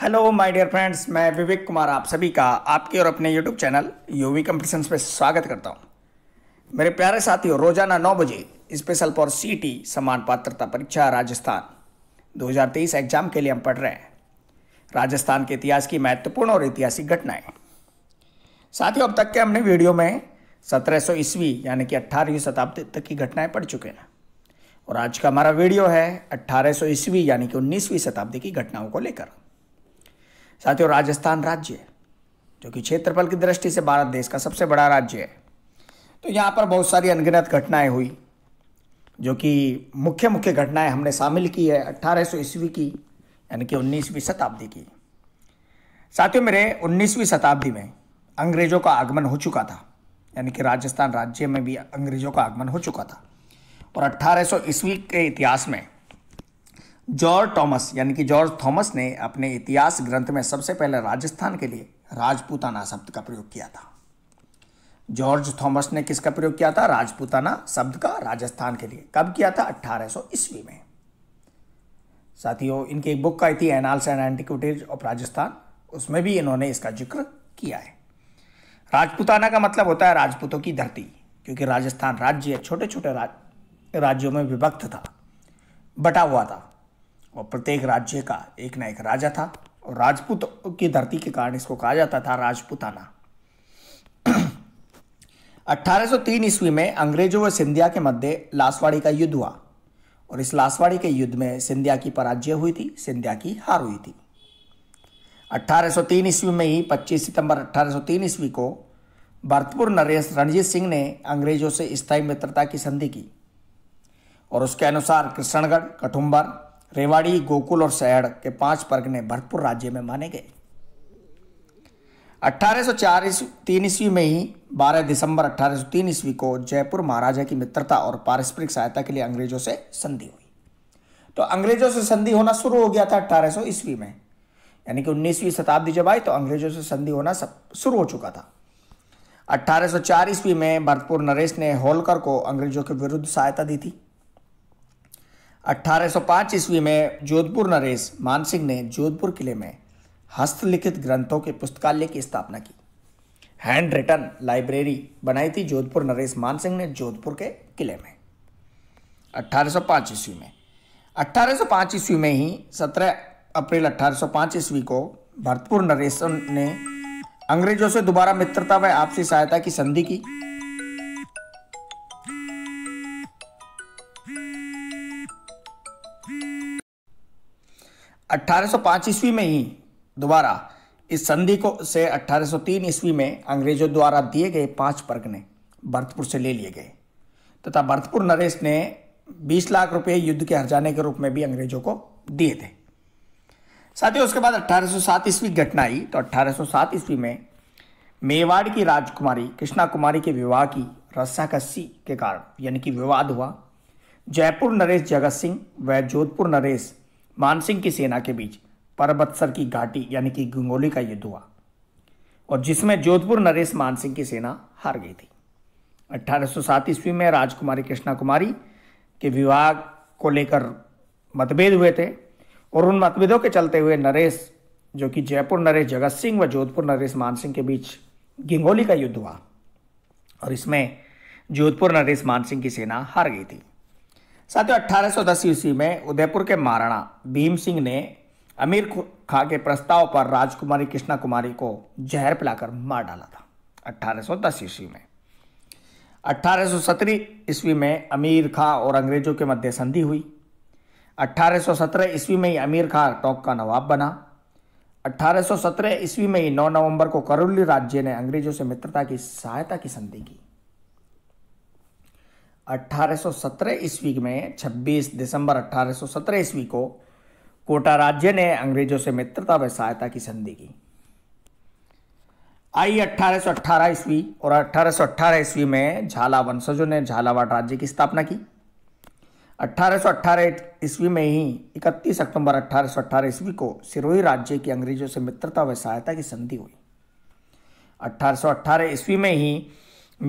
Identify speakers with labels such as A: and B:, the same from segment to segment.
A: hello my dear friends मैं विवेक कुमार आप सभी का आपके और अपने यूट्यूब चैनल यूवी कंपटीशन में स्वागत करता हूं मेरे प्यारे साथियों रोजाना नौ बजे स्पेशल फॉर सीटी समान पात्रता परीक्षा राजस्थान 2023 एग्जाम के लिए हम पढ़ रहे हैं राजस्थान के इतिहास की महत्वपूर्ण और ऐतिहासिक घटनाएं साथियों अब तक के हमने वीडियो में सत्रह सौ ईस्वी यानी कि अट्ठारहवीं शताब्दी तक की घटनाएँ पढ़ चुके हैं और आज का हमारा वीडियो है अट्ठारह ईस्वी यानी कि उन्नीसवीं शताब्दी की घटनाओं को लेकर साथियों राजस्थान राज्य जो कि क्षेत्रफल की दृष्टि से भारत देश का सबसे बड़ा राज्य है तो यहाँ पर बहुत सारी अनगिनत घटनाएं हुई जो कि मुख्य मुख्य घटनाएं हमने शामिल की है 1800 ईस्वी की यानी कि 19वीं शताब्दी की साथियों मेरे 19वीं शताब्दी में अंग्रेज़ों का आगमन हो चुका था यानी कि राजस्थान राज्य में भी अंग्रेज़ों का आगमन हो चुका था और अट्ठारह ईस्वी के इतिहास में जॉर्ज थॉमस यानी कि जॉर्ज थॉमस ने अपने इतिहास ग्रंथ में सबसे पहले राजस्थान के लिए राजपूताना शब्द का प्रयोग किया था जॉर्ज थॉमस ने किसका प्रयोग किया था राजपूताना शब्द का राजस्थान के लिए कब किया था 1800 ईस्वी में साथियों इनकी एक बुक का the annals and antiquities of Rajasthan उसमें भी इन्होंने इसका जिक्र किया है राजपूताना का मतलब होता है राजपूतों की धरती क्योंकि राजस्थान राज्य छोटे छोटे राज्यों में विभक्त था बटा हुआ था प्रत्येक राज्य का एक ना एक राजा था और राजपूत की धरती के कारण इसको कहा जाता था राजपूताना 1803 ईस्वी में अंग्रेजों व सिंधिया के मध्य लासवाड़ी का युद्ध हुआ और इस लासवाड़ी के युद्ध में सिंधिया की पराजय हुई थी सिंधिया की हार हुई थी 1803 ईस्वी में ही 25 सितंबर 1803 ईस्वी को भरतपुर नरेश रणजीत सिंह ने अंग्रेजों से स्थायी मित्रता की संधि की और उसके अनुसार कृष्णगढ़ कठुम्बर रेवाड़ी गोकुल और सैड के पांच परगने भरतपुर राज्य में माने गए 1804 चार तीन ईस्वी में ही 12 दिसंबर तीन ईस्वी को जयपुर महाराजा की मित्रता और पारस्परिक सहायता के लिए अंग्रेजों से संधि हुई तो अंग्रेजों से संधि होना शुरू हो गया था सौ ईस्वी में यानी कि 19वीं शताब्दी जब आई तो अंग्रेजों से संधि होना सब शुरू हो चुका था अट्ठारह चार ईस्वी में भरतपुर नरेश ने होलकर को अंग्रेजों के विरुद्ध सहायता दी थी 1805 ईस्वी में जोधपुर नरेश मानसिंह ने जोधपुर किले में हस्तलिखित ग्रंथों के पुस्तकालय की स्थापना की हैंड रिटन लाइब्रेरी बनाई थी जोधपुर नरेश मानसिंह ने जोधपुर के किले में 1805 ईस्वी में 1805 ईस्वी में ही 17 अप्रैल 1805 ईस्वी को भरतपुर नरेशन ने अंग्रेजों से दोबारा मित्रता व आपसी सहायता की संधि की 1805 ईस्वी में ही दोबारा इस संधि को से 1803 ईस्वी में अंग्रेजों द्वारा दिए गए पांच परगने भरतपुर से ले लिए गए तथा भरतपुर नरेश ने 20 लाख रुपए युद्ध के हरजाने के रूप में भी अंग्रेजों को दिए थे साथ ही उसके बाद 1807 ईस्वी घटना आई तो 1807 ईस्वी में मेवाड़ की राजकुमारी कृष्णा कुमारी के विवाह की रस्सा कस्सी के कारण यानी कि विवाद हुआ जयपुर नरेश जगत सिंह व जोधपुर नरेश मानसिंह की सेना के बीच परबत्सर की घाटी यानी कि गंगोली का युद्ध हुआ और जिसमें जोधपुर नरेश मानसिंह की सेना हार गई थी 1807 ईस्वी में राजकुमारी कृष्णा कुमारी के विवाह को लेकर मतभेद हुए थे और उन मतभेदों के चलते हुए नरेश जो कि जयपुर नरेश जगत सिंह व जोधपुर नरेश मानसिंह के बीच गिंगोली का युद्ध हुआ और इसमें जोधपुर नरेश मानसिंह की सेना हार गई थी साथियों 1810 ईस्वी में उदयपुर के महाराणा भीम सिंह ने अमीर खां के प्रस्ताव पर राजकुमारी कृष्णा कुमारी को जहर पिलाकर मार डाला था 1810 ईस्वी में 1817 ईस्वी में अमीर खां और अंग्रेजों के मध्य संधि हुई 1817 ईस्वी में ही अमीर खां टोंक का नवाब बना 1817 ईस्वी में ही 9 नवंबर को करोली राज्य ने अंग्रेजों से मित्रता की सहायता की संधि की 1817 ईस्वी में 26 दिसंबर 1817 ईस्वी को कोटा राज्य ने अंग्रेजों से मित्रता व सहायता की संधि की आई 1818 ईस्वी और 1818 ईस्वी में झाला वंशजों ने झालावाड़ राज्य की स्थापना की 1818 ईस्वी में ही 31 अक्टूबर 1818 ईस्वी को सिरोही राज्य की अंग्रेजों से मित्रता व सहायता की संधि हुई 1818 ईस्वी में ही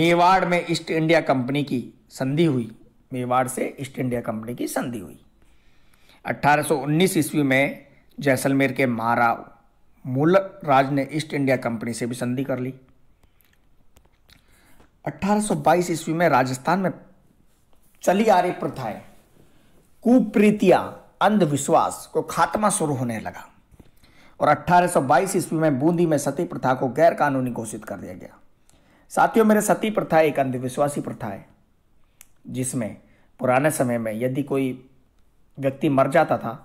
A: मेवाड़ में ईस्ट इंडिया कंपनी की संधि हुई मेवाड़ से ईस्ट इंडिया कंपनी की संधि हुई 1819 ईस्वी में जैसलमेर के मारा मूल राज ने ईस्ट इंडिया कंपनी से भी संधि कर ली 1822 ईस्वी में राजस्थान में चली आ रही प्रथाएं कुप्रीतिया अंधविश्वास को खात्मा शुरू होने लगा और 1822 ईस्वी में बूंदी में सती प्रथा को गैर कानूनी घोषित कर दिया गया साथियों मेरे सती प्रथा एक अंधविश्वासी प्रथा है जिसमें पुराने समय में यदि कोई व्यक्ति मर जाता था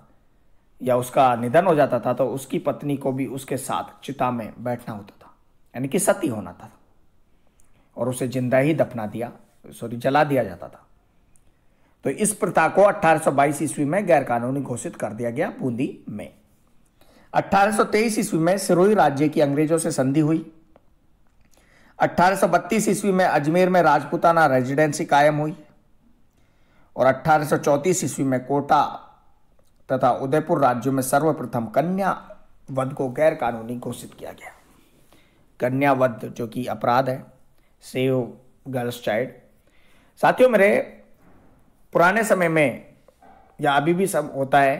A: या उसका निधन हो जाता था तो उसकी पत्नी को भी उसके साथ चिता में बैठना होता था यानी कि सती होना था और उसे जिंदा ही दफना दिया सॉरी जला दिया जाता था तो इस प्रथा को 1822 ईस्वी में गैरकानूनी घोषित कर दिया गया बूंदी में 1823 ईस्वी में सिरोही राज्य की अंग्रेजों से संधि हुई 1832 ईस्वी में अजमेर में राजपूताना रेजिडेंसी कायम हुई और अठारह ईस्वी में कोटा तथा उदयपुर राज्यों में सर्वप्रथम कन्या वध को गैर कानूनी घोषित किया गया कन्या वध जो कि अपराध है सेव गर्ल्स चाइल्ड साथियों मेरे पुराने समय में या अभी भी सब होता है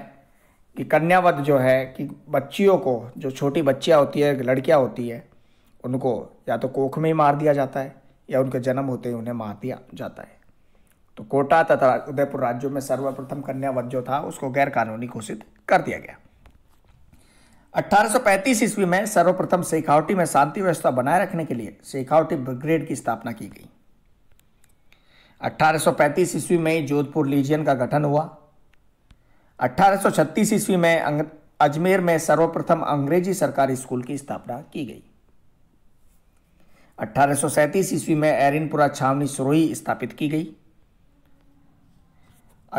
A: कि कन्यावध जो है कि बच्चियों को जो छोटी बच्चियाँ होती है लड़कियाँ होती है उनको या तो कोख में ही मार दिया जाता है या उनके जन्म होते ही उन्हें मार दिया जाता है तो कोटा तथा उदयपुर राज्यों में सर्वप्रथम कन्या वध जो था उसको गैर कानूनी घोषित कर दिया गया 1835 ईस्वी में सर्वप्रथम शेखावटी में शांति व्यवस्था बनाए रखने के लिए शेखावटी ब्रिगेड की स्थापना की गई 1835 ईस्वी में जोधपुर लीजियन का गठन हुआ 1836 ईस्वी में अजमेर में सर्वप्रथम अंग्रेजी सरकारी स्कूल की स्थापना की गई 1837 ईस्वी में एरिनपुरा छावनी सुरोही स्थापित की गई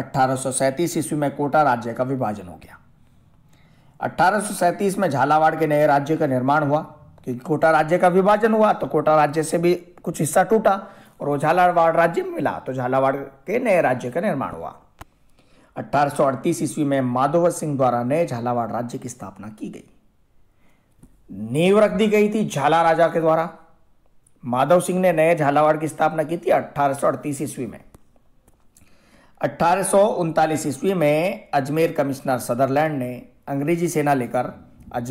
A: अट्ठारह ईस्वी में कोटा राज्य का विभाजन हो गया 1837 में झालावाड़ के नए राज्य का निर्माण हुआ क्योंकि कोटा राज्य का विभाजन हुआ तो कोटा राज्य से भी कुछ हिस्सा टूटा और वो झालावाड़ राज्य में मिला तो झालावाड़ के नए राज्य का निर्माण हुआ 1838 ईस्वी में माधव सिंह द्वारा नए झालावाड़ राज्य की स्थापना की गई नींव रख दी गई थी झाला राजा के द्वारा माधव सिंह ने नए झालावाड़ की स्थापना की थी अठारह ईस्वी में अट्ठारह ईस्वी में अजमेर कमिश्नर सदरलैंड ने अंग्रेजी सेना लेकर अज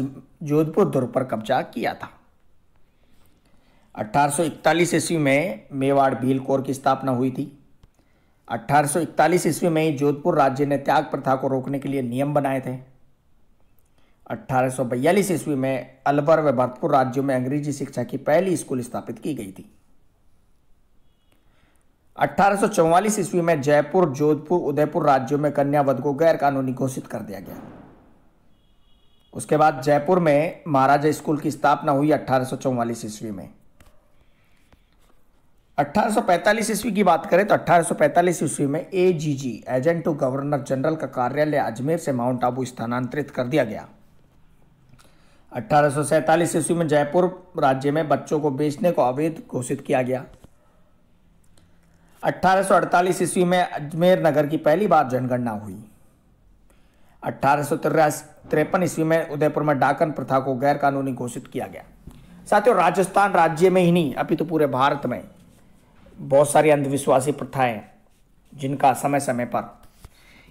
A: जोधपुर दुर्ग पर कब्जा किया था 1841 ईस्वी में मेवाड़ भील कोर की स्थापना हुई थी 1841 ईस्वी में जोधपुर राज्य ने त्याग प्रथा को रोकने के लिए नियम बनाए थे 1842 ईस्वी में अलवर व भरतपुर राज्यों में अंग्रेजी शिक्षा की पहली स्कूल स्थापित की गई थी 1844 ईस्वी में जयपुर जोधपुर उदयपुर राज्यों में कन्या वध को गैर कानूनी घोषित कर दिया गया उसके बाद जयपुर में महाराजा स्कूल की स्थापना हुई अठारह ईस्वी में 1845 ईस्वी की बात करें तो 1845 ईस्वी में AGG agent to governor general का कार्यालय अजमेर से माउंट आबू स्थानांतरित कर दिया गया अठारह ईस्वी में जयपुर राज्य में बच्चों को बेचने को अवैध घोषित किया गया 1848 ईस्वी में अजमेर नगर की पहली बार जनगणना हुई अठारह तिरपन ईस्वी में उदयपुर में डाकन प्रथा को गैरकानूनी घोषित किया गया साथियों राजस्थान राज्य में ही नहीं अभी तो पूरे भारत में बहुत सारी अंधविश्वासी प्रथाएं जिनका समय समय पर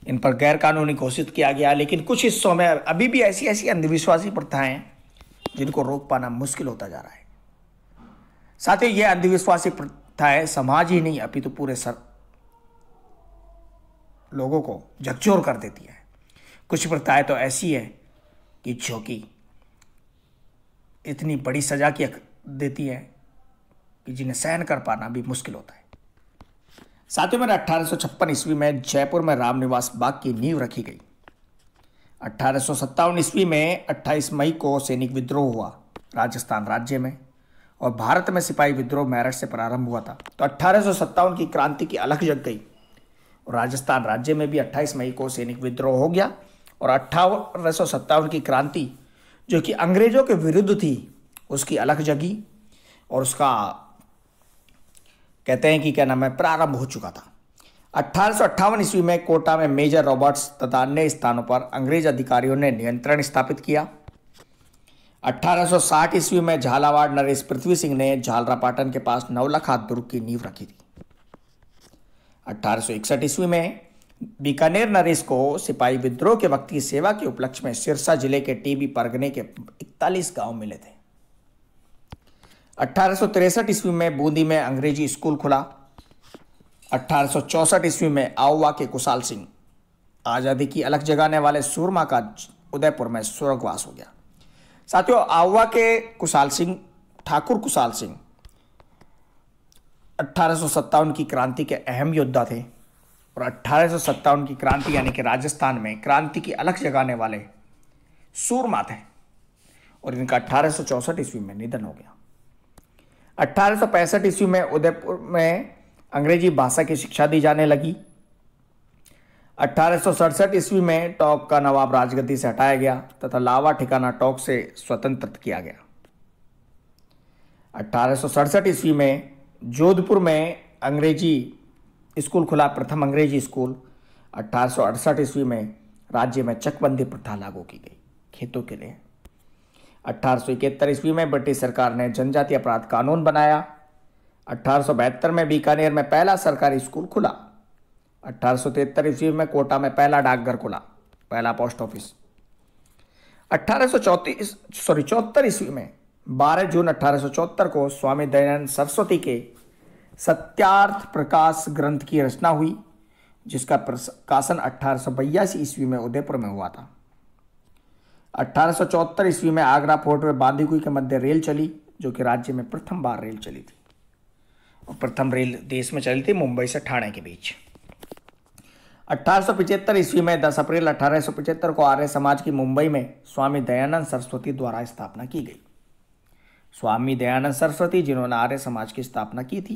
A: इन पर गैरकानूनी घोषित किया गया लेकिन कुछ हिस्सों में अभी भी ऐसी ऐसी अंधविश्वासी प्रथाएं जिनको रोक पाना मुश्किल होता जा रहा है साथ ही ये अंधविश्वासी है समाज ही नहीं अभी तो पूरे सर लोगों को झकझोर कर देती है कुछ प्रथाएं तो ऐसी है कि जो कि इतनी बड़ी सजा की देती है कि जिन्हें सहन कर पाना भी मुश्किल होता है साथियों मेरा अठारह ईस्वी में जयपुर में रामनिवास बाग की नींव रखी गई अठारह ईस्वी में 28 मई को सैनिक विद्रोह हुआ राजस्थान राज्य में और भारत में सिपाही विद्रोह मेरठ से प्रारंभ हुआ था तो अट्ठारह की क्रांति की अलग जग गई और राजस्थान राज्य में भी 28 मई को सैनिक विद्रोह हो गया और अट्ठारह की क्रांति जो कि अंग्रेजों के विरुद्ध थी उसकी अलग जगी और उसका कहते हैं कि क्या नाम है प्रारंभ हो चुका था अट्ठारह ईस्वी में कोटा में मेजर रॉबर्ट्स तथा अन्य स्थानों पर अंग्रेज अधिकारियों ने नियंत्रण स्थापित किया 1860 ईस्वी में झालावाड़ नरेश पृथ्वी सिंह ने झालरापाटन के पास नवलखा दुर्ग की नींव रखी थी 1861 ईस्वी में बीकानेर नरेश को सिपाही विद्रोह के वक्त की सेवा के उपलक्ष्य में सिरसा जिले के टीबी परगने के 41 गांव मिले थे अठारह ईस्वी में बूंदी में अंग्रेजी स्कूल खुला अठारह ईस्वी में आउवा के कुशाल सिंह आज़ादी की अलग जगाने वाले सूरमा का उदयपुर में स्वर्गवास हो गया साथियों आवा के कुशाल सिंह ठाकुर कुशाल सिंह अट्ठारह की क्रांति के अहम योद्धा थे और अट्ठारह की क्रांति यानी कि राजस्थान में क्रांति की अलग जगाने वाले सूरमा थे और इनका अट्ठारह ईस्वी में निधन हो गया अट्ठारह ईस्वी में उदयपुर में अंग्रेजी भाषा की शिक्षा दी जाने लगी अठारह ईस्वी में टोंक का नवाब राजगद्दी से हटाया गया तथा लावा ठिकाना टोंक से स्वतंत्र किया गया अठारह ईस्वी में जोधपुर में अंग्रेजी स्कूल खुला प्रथम अंग्रेजी स्कूल अठारह ईस्वी में राज्य में चकबंदी प्रथा लागू की गई खेतों के लिए अठारह ईस्वी में ब्रिटिश सरकार ने जनजाति अपराध कानून बनाया अठारह में बीकानेर में पहला सरकारी स्कूल खुला अट्ठारह सौ तिहत्तर ईस्वी में कोटा में पहला डाकघर खुला पहला पोस्ट ऑफिस अट्ठारह सौ सॉरी चौहत्तर ईस्वी में 12 जून अट्ठारह को स्वामी दयानंद सरस्वती के सत्यार्थ प्रकाश ग्रंथ की रचना हुई जिसका प्रकाशन अट्ठारह ईस्वी में उदयपुर में हुआ था अट्ठारह ईस्वी में आगरा फोर्ट में बांदीकुई के मध्य रेल चली जो कि राज्य में प्रथम बार रेल चली थी और प्रथम रेल देश में चली थी मुंबई से ठाणे के बीच 1875 ईस्वी में 10 अप्रैल अठारह को आर्य समाज की मुंबई में स्वामी दयानंद सरस्वती द्वारा स्थापना की गई स्वामी दयानंद सरस्वती जिन्होंने आर्य समाज की स्थापना की थी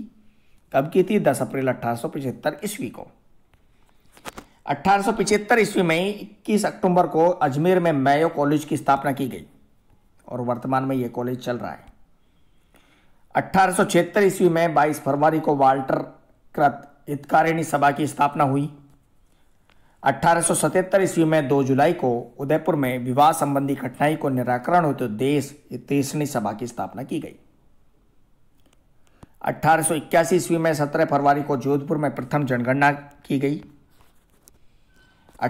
A: कब की थी 10 अप्रैल अठारह ईस्वी को अठारह ईस्वी में इक्कीस अक्टूबर को अजमेर में मैयो कॉलेज की स्थापना की गई और वर्तमान में यह कॉलेज चल रहा है अठारह ईस्वी में 22 फरवरी को वाल्टर कृत हितकारिणी सभा की स्थापना हुई अठारह ईस्वी में 2 जुलाई को उदयपुर में विवाह संबंधी कठिनाई को निराकरण होते तो देश तीसरी सभा की स्थापना की गई अठारह ईस्वी में 17 फरवरी को जोधपुर में प्रथम जनगणना की गई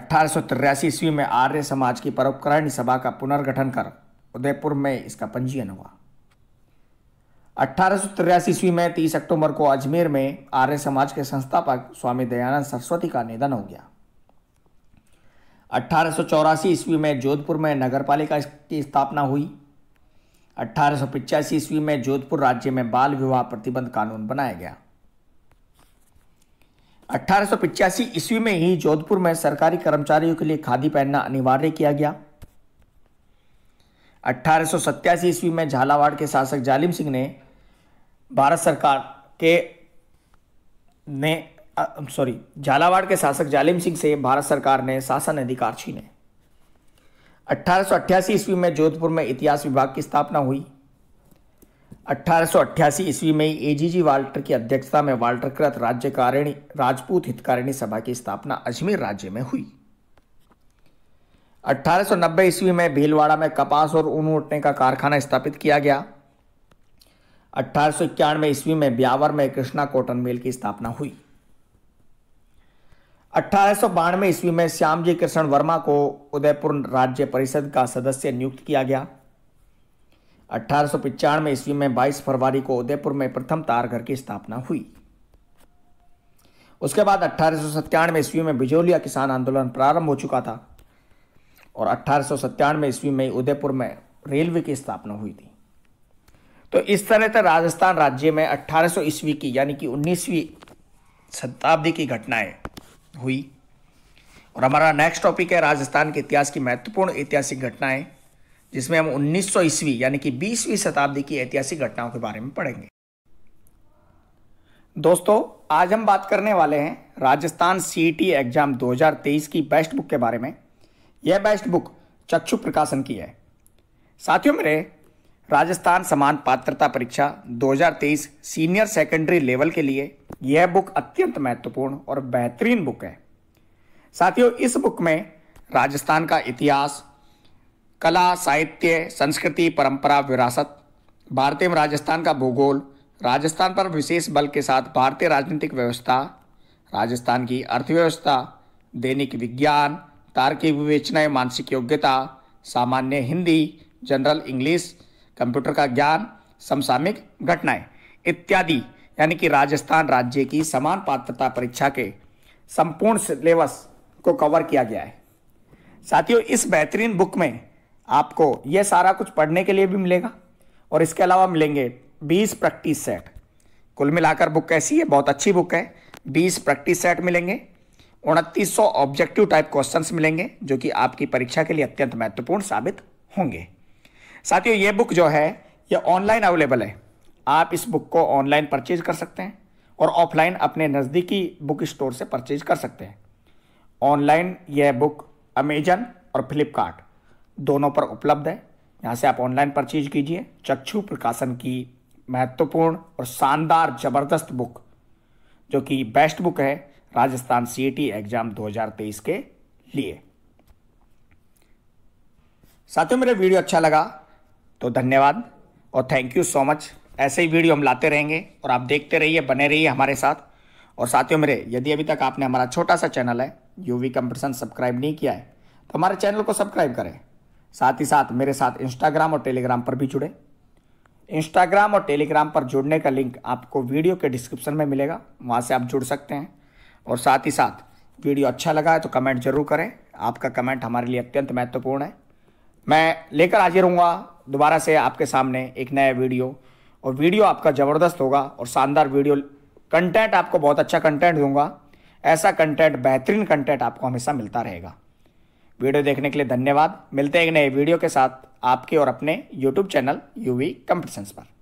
A: अठारह ईस्वी में आर्य समाज की परोपकारिणी सभा का पुनर्गठन कर उदयपुर में इसका पंजीयन हुआ अठारह ईस्वी में 30 अक्टूबर को अजमेर में आर्य समाज के संस्थापक स्वामी दयानंद सरस्वती का निधन हो गया अट्ठारह ईस्वी में जोधपुर में नगरपालिका की स्थापना हुई अट्ठारह ईस्वी में जोधपुर राज्य में बाल विवाह प्रतिबंध कानून बनाया गया अट्ठारह ईस्वी में ही जोधपुर में सरकारी कर्मचारियों के लिए खादी पहनना अनिवार्य किया गया अट्ठारह ईस्वी में झालावाड़ के शासक जालिम सिंह ने भारत सरकार के ने सॉरी झालावाड़ के शासक जालिम सिंह से भारत सरकार ने शासन अधिकार छीने अठारह ईस्वी में जोधपुर में इतिहास विभाग की स्थापना हुई अठारह ईस्वी में एजीजी वाल्टर की अध्यक्षता में वाल्टर कृत राज्यकारिणी राजपूत हितकारिणी सभा की स्थापना अजमेर राज्य में हुई 1890 ईस्वी में भीलवाड़ा में कपास और ऊन उठने का कारखाना स्थापित किया गया अठारह ईस्वी में ब्यावर में कृष्णा कॉटन मिल की स्थापना हुई अठारह ईस्वी में श्याम जी कृष्ण वर्मा को उदयपुर राज्य परिषद का सदस्य नियुक्त किया गया अठारह ईस्वी में 22 फरवरी को उदयपुर में प्रथम तारघर की स्थापना हुई उसके बाद अठारह ईस्वी में बिजोलिया किसान आंदोलन प्रारंभ हो चुका था और अठारह ईस्वी में उदयपुर में रेलवे की स्थापना हुई थी तो इस तरह से राजस्थान राज्य में 1800 ईस्वी की यानी कि उन्नीसवीं शताब्दी की घटनाएं हुई और हमारा नेक्स्ट टॉपिक है राजस्थान के इतिहास की महत्वपूर्ण ऐतिहासिक घटनाएं जिसमें हम 1900 ईस्वी यानी कि 20वीं शताब्दी की ऐतिहासिक घटनाओं के बारे में पढ़ेंगे दोस्तों आज हम बात करने वाले हैं राजस्थान सी एग्जाम 2023 की बेस्ट बुक के बारे में यह बेस्ट बुक चक्षु प्रकाशन की है साथियों मेरे राजस्थान समान पात्रता परीक्षा 2023 सीनियर सेकेंडरी लेवल के लिए यह बुक अत्यंत महत्वपूर्ण और बेहतरीन बुक है साथियों इस बुक में राजस्थान का इतिहास कला साहित्य संस्कृति परंपरा विरासत भारतीय राजस्थान का भूगोल राजस्थान पर विशेष बल के साथ भारतीय राजनीतिक व्यवस्था राजस्थान की अर्थव्यवस्था दैनिक विज्ञान तार्किक विवेचनाएं मानसिक योग्यता सामान्य हिंदी जनरल इंग्लिश कंप्यूटर का ज्ञान समसामयिक घटनाएं इत्यादि यानी कि राजस्थान राज्य की समान पात्रता परीक्षा के संपूर्ण सिलेबस को कवर किया गया है साथियों इस बेहतरीन बुक में आपको यह सारा कुछ पढ़ने के लिए भी मिलेगा और इसके अलावा मिलेंगे 20 प्रैक्टिस सेट कुल मिलाकर बुक कैसी है बहुत अच्छी बुक है 20 प्रैक्टिस सेट मिलेंगे उनतीस ऑब्जेक्टिव टाइप क्वेश्चंस मिलेंगे जो कि आपकी परीक्षा के लिए अत्यंत महत्वपूर्ण साबित होंगे साथियों ये बुक जो है ये ऑनलाइन अवेलेबल है आप इस बुक को ऑनलाइन परचेज कर सकते हैं और ऑफलाइन अपने नज़दीकी बुक स्टोर से परचेज कर सकते हैं ऑनलाइन यह बुक अमेजन और फ्लिपकार्ट दोनों पर उपलब्ध है यहाँ से आप ऑनलाइन परचेज कीजिए चक्षु प्रकाशन की महत्वपूर्ण और शानदार ज़बरदस्त बुक जो कि बेस्ट बुक है राजस्थान सीईटी एग्ज़ाम 2023 के लिए साथियों मेरा वीडियो अच्छा लगा तो धन्यवाद और थैंक यू सो मच ऐसे ही वीडियो हम लाते रहेंगे और आप देखते रहिए बने रहिए हमारे साथ और साथियों मेरे यदि अभी तक आपने हमारा छोटा सा चैनल है यूवी कंपटीशन सब्सक्राइब नहीं किया है तो हमारे चैनल को सब्सक्राइब करें साथ ही साथ मेरे साथ इंस्टाग्राम और टेलीग्राम पर भी जुड़े इंस्टाग्राम और टेलीग्राम पर जुड़ने का लिंक आपको वीडियो के डिस्क्रिप्शन में मिलेगा वहाँ से आप जुड़ सकते हैं और साथ ही साथ वीडियो अच्छा लगा है तो कमेंट जरूर करें आपका कमेंट हमारे लिए अत्यंत महत्वपूर्ण है मैं लेकर हाजिर हूँगा दोबारा से आपके सामने एक नया वीडियो और वीडियो आपका ज़बरदस्त होगा और शानदार वीडियो कंटेंट आपको बहुत अच्छा कंटेंट दूंगा ऐसा कंटेंट बेहतरीन कंटेंट आपको हमेशा मिलता रहेगा वीडियो देखने के लिए धन्यवाद मिलते हैं एक नए वीडियो के साथ आपके और अपने यूट्यूब चैनल यू वी पर